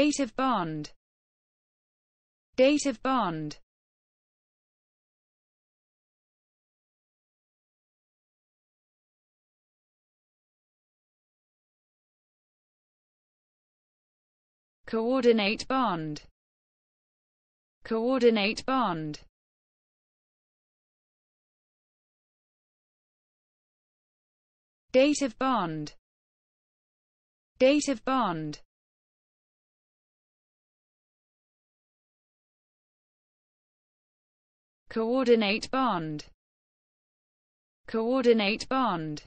Date of bond. Date of bond. Coordinate bond. Coordinate bond. Date of bond. Date of bond. coordinate bond coordinate bond